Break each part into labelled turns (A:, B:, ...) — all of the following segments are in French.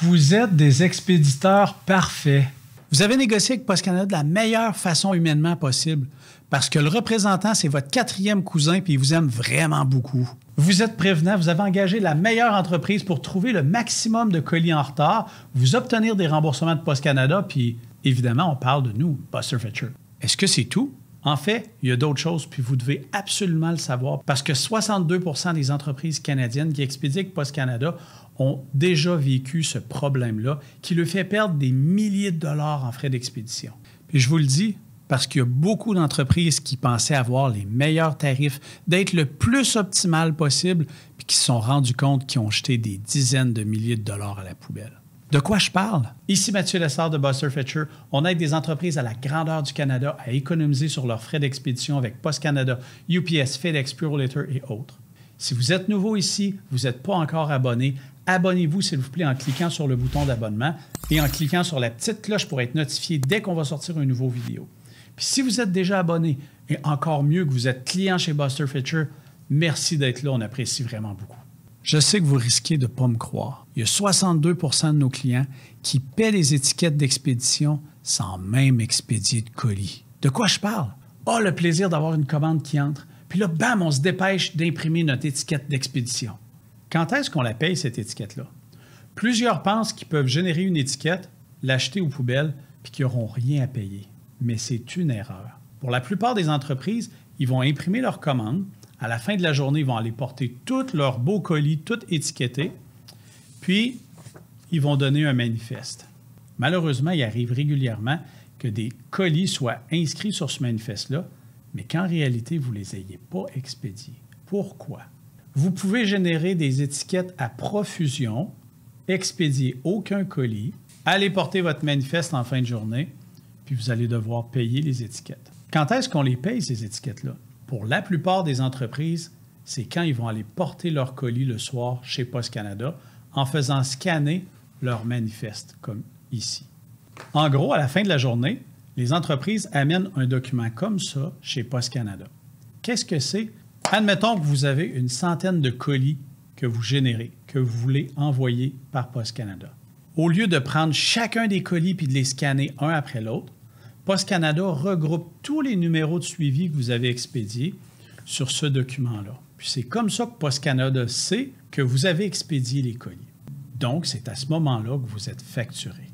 A: Vous êtes des expéditeurs parfaits. Vous avez négocié avec Post Canada de la meilleure façon humainement possible parce que le représentant, c'est votre quatrième cousin puis il vous aime vraiment beaucoup. Vous êtes prévenant, vous avez engagé la meilleure entreprise pour trouver le maximum de colis en retard, vous obtenir des remboursements de Post Canada, puis évidemment, on parle de nous, Buster Fetcher. Est-ce que c'est tout? En fait, il y a d'autres choses, puis vous devez absolument le savoir, parce que 62 des entreprises canadiennes qui expédient Post Canada ont déjà vécu ce problème-là, qui le fait perdre des milliers de dollars en frais d'expédition. Puis je vous le dis, parce qu'il y a beaucoup d'entreprises qui pensaient avoir les meilleurs tarifs, d'être le plus optimal possible, puis qui se sont rendus compte qu'ils ont jeté des dizaines de milliers de dollars à la poubelle. De quoi je parle? Ici Mathieu Lessard de Buster Fetcher. On aide des entreprises à la grandeur du Canada à économiser sur leurs frais d'expédition avec Post Canada, UPS, FedEx, Purolator et autres. Si vous êtes nouveau ici, vous n'êtes pas encore abonné, abonnez-vous s'il vous plaît en cliquant sur le bouton d'abonnement et en cliquant sur la petite cloche pour être notifié dès qu'on va sortir une nouvelle vidéo. Puis si vous êtes déjà abonné, et encore mieux que vous êtes client chez Buster Fetcher, merci d'être là, on apprécie vraiment beaucoup. Je sais que vous risquez de ne pas me croire. Il y a 62 de nos clients qui paient les étiquettes d'expédition sans même expédier de colis. De quoi je parle? Oh, le plaisir d'avoir une commande qui entre. Puis là, bam, on se dépêche d'imprimer notre étiquette d'expédition. Quand est-ce qu'on la paye, cette étiquette-là? Plusieurs pensent qu'ils peuvent générer une étiquette, l'acheter aux poubelles, puis qu'ils n'auront rien à payer. Mais c'est une erreur. Pour la plupart des entreprises, ils vont imprimer leur commande, à la fin de la journée, ils vont aller porter tous leurs beaux colis, tout étiquetés, puis ils vont donner un manifeste. Malheureusement, il arrive régulièrement que des colis soient inscrits sur ce manifeste-là, mais qu'en réalité, vous ne les ayez pas expédiés. Pourquoi? Vous pouvez générer des étiquettes à profusion, expédier aucun colis, aller porter votre manifeste en fin de journée, puis vous allez devoir payer les étiquettes. Quand est-ce qu'on les paye, ces étiquettes-là? pour la plupart des entreprises, c'est quand ils vont aller porter leurs colis le soir chez Post Canada en faisant scanner leur manifeste, comme ici. En gros, à la fin de la journée, les entreprises amènent un document comme ça chez Post Canada. Qu'est-ce que c'est? Admettons que vous avez une centaine de colis que vous générez, que vous voulez envoyer par Post Canada. Au lieu de prendre chacun des colis puis de les scanner un après l'autre, Post Canada regroupe tous les numéros de suivi que vous avez expédiés sur ce document-là. Puis c'est comme ça que Post Canada sait que vous avez expédié les colis. Donc, c'est à ce moment-là que vous êtes facturé.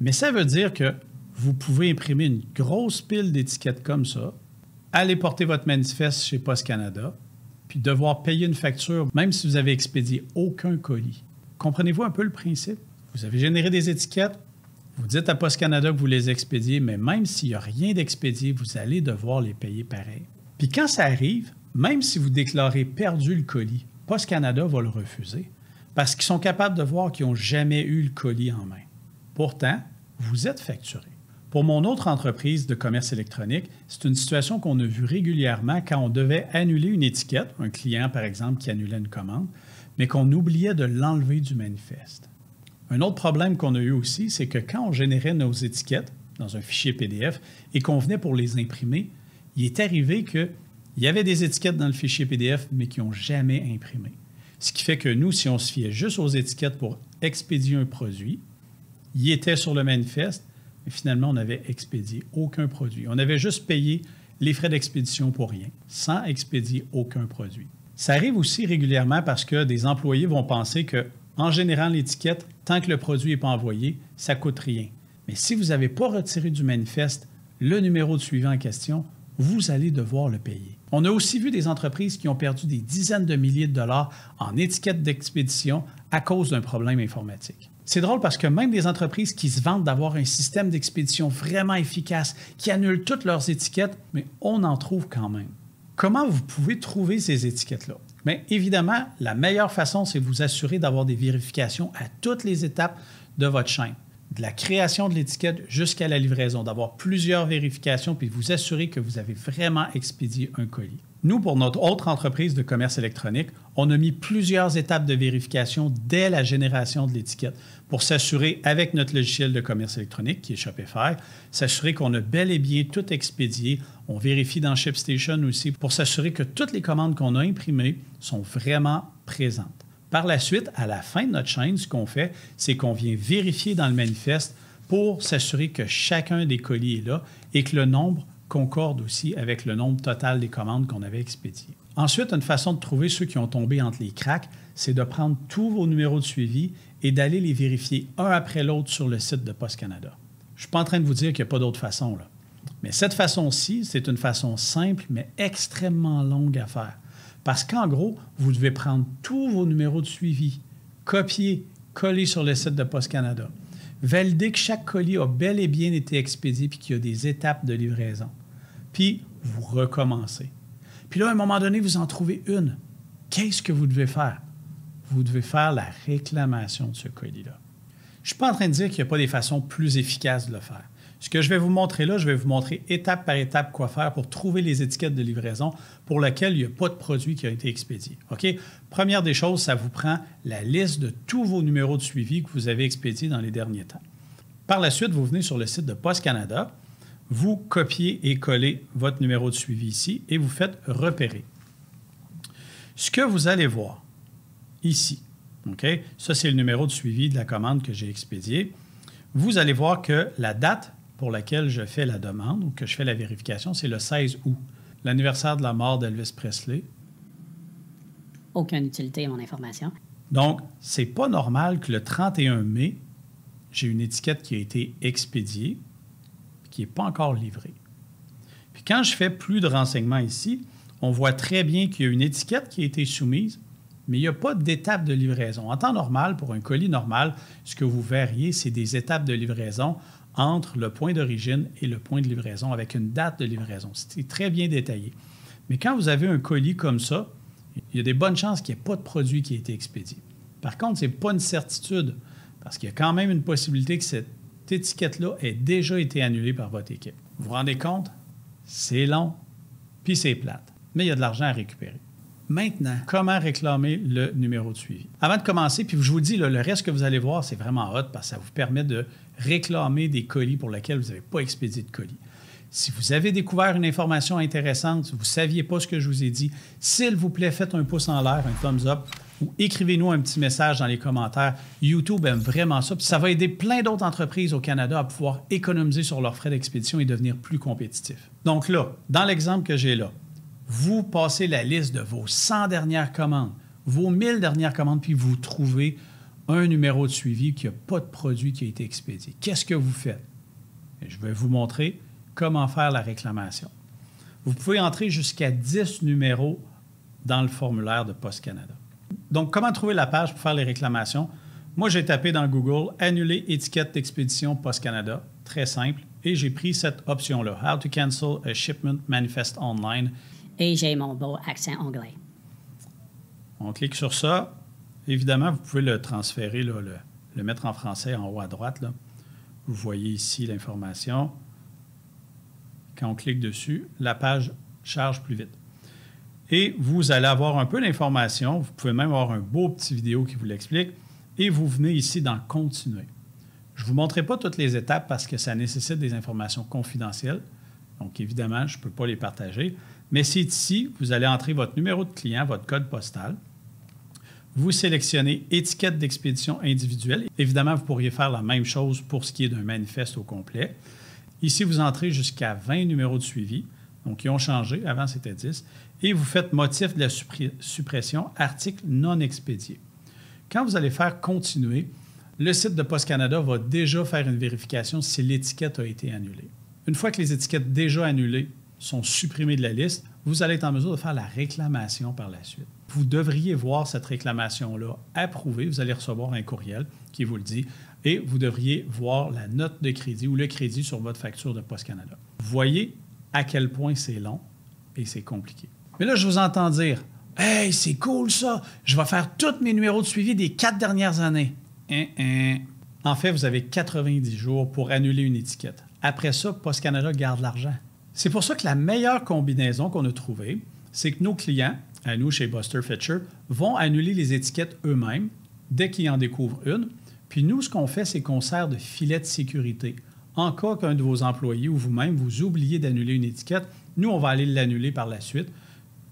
A: Mais ça veut dire que vous pouvez imprimer une grosse pile d'étiquettes comme ça, aller porter votre manifeste chez Post Canada, puis devoir payer une facture même si vous avez expédié aucun colis. Comprenez-vous un peu le principe? Vous avez généré des étiquettes, vous dites à Post Canada que vous les expédiez, mais même s'il n'y a rien d'expédié, vous allez devoir les payer pareil. Puis quand ça arrive, même si vous déclarez perdu le colis, Post Canada va le refuser parce qu'ils sont capables de voir qu'ils n'ont jamais eu le colis en main. Pourtant, vous êtes facturé. Pour mon autre entreprise de commerce électronique, c'est une situation qu'on a vue régulièrement quand on devait annuler une étiquette, un client par exemple qui annulait une commande, mais qu'on oubliait de l'enlever du manifeste. Un autre problème qu'on a eu aussi, c'est que quand on générait nos étiquettes dans un fichier PDF et qu'on venait pour les imprimer, il est arrivé qu'il y avait des étiquettes dans le fichier PDF, mais qui n'ont jamais imprimé. Ce qui fait que nous, si on se fiait juste aux étiquettes pour expédier un produit, il était sur le manifeste, mais finalement, on n'avait expédié aucun produit. On avait juste payé les frais d'expédition pour rien, sans expédier aucun produit. Ça arrive aussi régulièrement parce que des employés vont penser que en général, l'étiquette, tant que le produit n'est pas envoyé, ça ne coûte rien. Mais si vous n'avez pas retiré du manifeste le numéro de suivi en question, vous allez devoir le payer. On a aussi vu des entreprises qui ont perdu des dizaines de milliers de dollars en étiquettes d'expédition à cause d'un problème informatique. C'est drôle parce que même des entreprises qui se vantent d'avoir un système d'expédition vraiment efficace, qui annule toutes leurs étiquettes, mais on en trouve quand même. Comment vous pouvez trouver ces étiquettes-là? Mais évidemment, la meilleure façon, c'est vous assurer d'avoir des vérifications à toutes les étapes de votre chaîne, de la création de l'étiquette jusqu'à la livraison, d'avoir plusieurs vérifications puis vous assurer que vous avez vraiment expédié un colis. Nous, pour notre autre entreprise de commerce électronique, on a mis plusieurs étapes de vérification dès la génération de l'étiquette pour s'assurer, avec notre logiciel de commerce électronique, qui est Shopify, s'assurer qu'on a bel et bien tout expédié. On vérifie dans ShipStation aussi pour s'assurer que toutes les commandes qu'on a imprimées sont vraiment présentes. Par la suite, à la fin de notre chaîne, ce qu'on fait, c'est qu'on vient vérifier dans le manifeste pour s'assurer que chacun des colis est là et que le nombre concorde aussi avec le nombre total des commandes qu'on avait expédiées. Ensuite, une façon de trouver ceux qui ont tombé entre les cracks, c'est de prendre tous vos numéros de suivi et d'aller les vérifier un après l'autre sur le site de Post Canada. Je ne suis pas en train de vous dire qu'il n'y a pas d'autre façon, là. Mais cette façon-ci, c'est une façon simple, mais extrêmement longue à faire. Parce qu'en gros, vous devez prendre tous vos numéros de suivi, copier, coller sur le site de Post Canada. Validez que chaque colis a bel et bien été expédié puis qu'il y a des étapes de livraison. Puis, vous recommencez. Puis là, à un moment donné, vous en trouvez une. Qu'est-ce que vous devez faire? Vous devez faire la réclamation de ce colis-là. Je ne suis pas en train de dire qu'il n'y a pas des façons plus efficaces de le faire. Ce que je vais vous montrer là, je vais vous montrer étape par étape quoi faire pour trouver les étiquettes de livraison pour lesquelles il n'y a pas de produit qui a été expédié. OK? Première des choses, ça vous prend la liste de tous vos numéros de suivi que vous avez expédiés dans les derniers temps. Par la suite, vous venez sur le site de Post Canada, vous copiez et collez votre numéro de suivi ici et vous faites repérer. Ce que vous allez voir ici, OK? Ça, c'est le numéro de suivi de la commande que j'ai expédiée. Vous allez voir que la date pour laquelle je fais la demande ou que je fais la vérification, c'est le 16 août, l'anniversaire de la mort d'Elvis Presley. Aucune utilité à mon information. Donc, c'est pas normal que le 31 mai, j'ai une étiquette qui a été expédiée qui n'est pas encore livrée. Puis quand je fais plus de renseignements ici, on voit très bien qu'il y a une étiquette qui a été soumise, mais il n'y a pas d'étape de livraison. En temps normal, pour un colis normal, ce que vous verriez, c'est des étapes de livraison entre le point d'origine et le point de livraison avec une date de livraison. C'est très bien détaillé. Mais quand vous avez un colis comme ça, il y a des bonnes chances qu'il n'y ait pas de produit qui ait été expédié. Par contre, ce n'est pas une certitude parce qu'il y a quand même une possibilité que cette étiquette-là ait déjà été annulée par votre équipe. Vous vous rendez compte? C'est long, puis c'est plate. Mais il y a de l'argent à récupérer. Maintenant, comment réclamer le numéro de suivi? Avant de commencer, puis je vous dis, le reste que vous allez voir, c'est vraiment hot parce que ça vous permet de réclamer des colis pour lesquels vous n'avez pas expédié de colis. Si vous avez découvert une information intéressante, vous ne saviez pas ce que je vous ai dit, s'il vous plaît, faites un pouce en l'air, un thumbs up ou écrivez-nous un petit message dans les commentaires. YouTube aime vraiment ça. Puis ça va aider plein d'autres entreprises au Canada à pouvoir économiser sur leurs frais d'expédition et devenir plus compétitifs. Donc là, dans l'exemple que j'ai là, vous passez la liste de vos 100 dernières commandes, vos 1000 dernières commandes, puis vous trouvez un numéro de suivi qui n'a pas de produit qui a été expédié. Qu'est-ce que vous faites? Je vais vous montrer comment faire la réclamation. Vous pouvez entrer jusqu'à 10 numéros dans le formulaire de Post Canada. Donc, comment trouver la page pour faire les réclamations? Moi, j'ai tapé dans Google Annuler étiquette d'expédition Post Canada. Très simple. Et j'ai pris cette option-là, How to Cancel a Shipment Manifest Online, et j'ai mon beau accent anglais. On clique sur ça. Évidemment, vous pouvez le transférer, le, mettre en français en haut à droite. Vous voyez ici l'information. Quand on clique dessus, la page charge plus vite. Et vous allez avoir un peu l'information Vous pouvez même avoir un beau petit vidéo qui vous l'explique. Et vous venez ici dans Continuer. Je ne vous montrerai pas toutes les étapes parce que ça nécessite des informations confidentielles. Donc, évidemment, je ne peux pas les partager. Mais c'est ici, vous allez entrer votre numéro de client, votre code postal. Vous sélectionnez étiquette d'expédition individuelle. Évidemment, vous pourriez faire la même chose pour ce qui est d'un manifeste au complet. Ici, vous entrez jusqu'à 20 numéros de suivi. Donc, ils ont changé. Avant, c'était 10. Et vous faites motif de la suppression, article non expédié. Quand vous allez faire continuer, le site de Post Canada va déjà faire une vérification si l'étiquette a été annulée. Une fois que les étiquettes déjà annulées sont supprimés de la liste, vous allez être en mesure de faire la réclamation par la suite. Vous devriez voir cette réclamation-là approuvée. Vous allez recevoir un courriel qui vous le dit et vous devriez voir la note de crédit ou le crédit sur votre facture de Post Canada. Voyez à quel point c'est long et c'est compliqué. Mais là, je vous entends dire Hey, c'est cool ça, je vais faire tous mes numéros de suivi des quatre dernières années. Hein, hein. En fait, vous avez 90 jours pour annuler une étiquette. Après ça, Post Canada garde l'argent. C'est pour ça que la meilleure combinaison qu'on a trouvée, c'est que nos clients, à nous chez Buster Fetcher, vont annuler les étiquettes eux-mêmes dès qu'ils en découvrent une. Puis nous, ce qu'on fait, c'est qu'on sert de filet de sécurité. En cas qu'un de vos employés ou vous-même, vous oubliez d'annuler une étiquette, nous, on va aller l'annuler par la suite.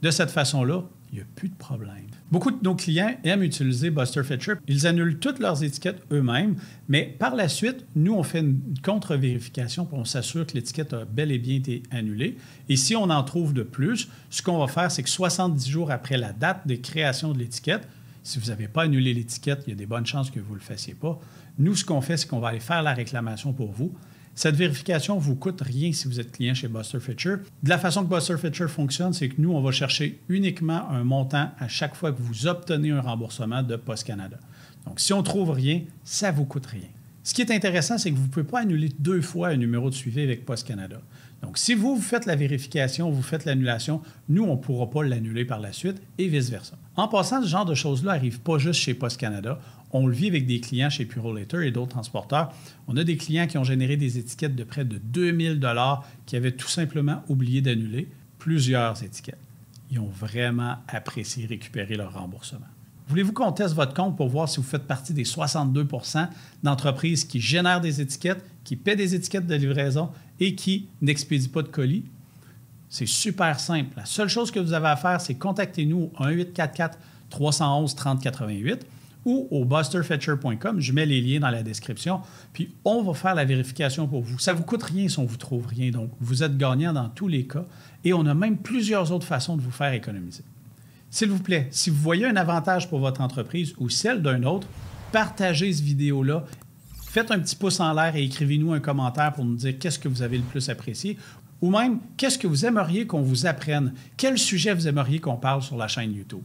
A: De cette façon-là, il n'y a plus de problème. Beaucoup de nos clients aiment utiliser Buster Fetcher. Ils annulent toutes leurs étiquettes eux-mêmes, mais par la suite, nous, on fait une contre-vérification pour s'assurer que l'étiquette a bel et bien été annulée. Et si on en trouve de plus, ce qu'on va faire, c'est que 70 jours après la date de création de l'étiquette, si vous n'avez pas annulé l'étiquette, il y a des bonnes chances que vous ne le fassiez pas. Nous, ce qu'on fait, c'est qu'on va aller faire la réclamation pour vous. Cette vérification ne vous coûte rien si vous êtes client chez Buster Future. De la façon que Buster Future fonctionne, c'est que nous, on va chercher uniquement un montant à chaque fois que vous obtenez un remboursement de Post Canada. Donc, si on ne trouve rien, ça ne vous coûte rien. Ce qui est intéressant, c'est que vous ne pouvez pas annuler deux fois un numéro de suivi avec Post Canada. Donc, si vous, vous faites la vérification, vous faites l'annulation, nous, on ne pourra pas l'annuler par la suite et vice-versa. En passant, ce genre de choses-là n'arrive pas juste chez Post Canada. On le vit avec des clients chez Purolator et d'autres transporteurs. On a des clients qui ont généré des étiquettes de près de 2000 qui avaient tout simplement oublié d'annuler plusieurs étiquettes. Ils ont vraiment apprécié récupérer leur remboursement. Voulez-vous qu'on teste votre compte pour voir si vous faites partie des 62 d'entreprises qui génèrent des étiquettes, qui paient des étiquettes de livraison et qui n'expédient pas de colis? C'est super simple. La seule chose que vous avez à faire, c'est contactez-nous au 844 311 3088 ou au busterfetcher.com. Je mets les liens dans la description. Puis on va faire la vérification pour vous. Ça ne vous coûte rien si on ne vous trouve rien. Donc, vous êtes gagnant dans tous les cas. Et on a même plusieurs autres façons de vous faire économiser. S'il vous plaît, si vous voyez un avantage pour votre entreprise ou celle d'un autre, partagez cette vidéo-là. Faites un petit pouce en l'air et écrivez-nous un commentaire pour nous dire qu'est-ce que vous avez le plus apprécié ou même qu'est-ce que vous aimeriez qu'on vous apprenne, quel sujet vous aimeriez qu'on parle sur la chaîne YouTube.